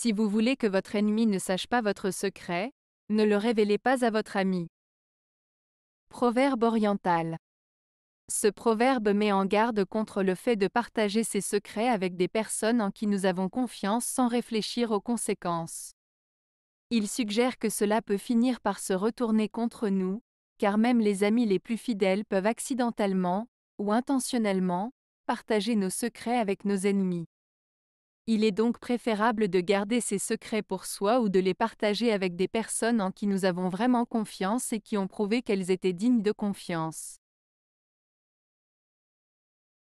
Si vous voulez que votre ennemi ne sache pas votre secret, ne le révélez pas à votre ami. Proverbe oriental. Ce proverbe met en garde contre le fait de partager ses secrets avec des personnes en qui nous avons confiance sans réfléchir aux conséquences. Il suggère que cela peut finir par se retourner contre nous, car même les amis les plus fidèles peuvent accidentellement, ou intentionnellement, partager nos secrets avec nos ennemis. Il est donc préférable de garder ces secrets pour soi ou de les partager avec des personnes en qui nous avons vraiment confiance et qui ont prouvé qu'elles étaient dignes de confiance.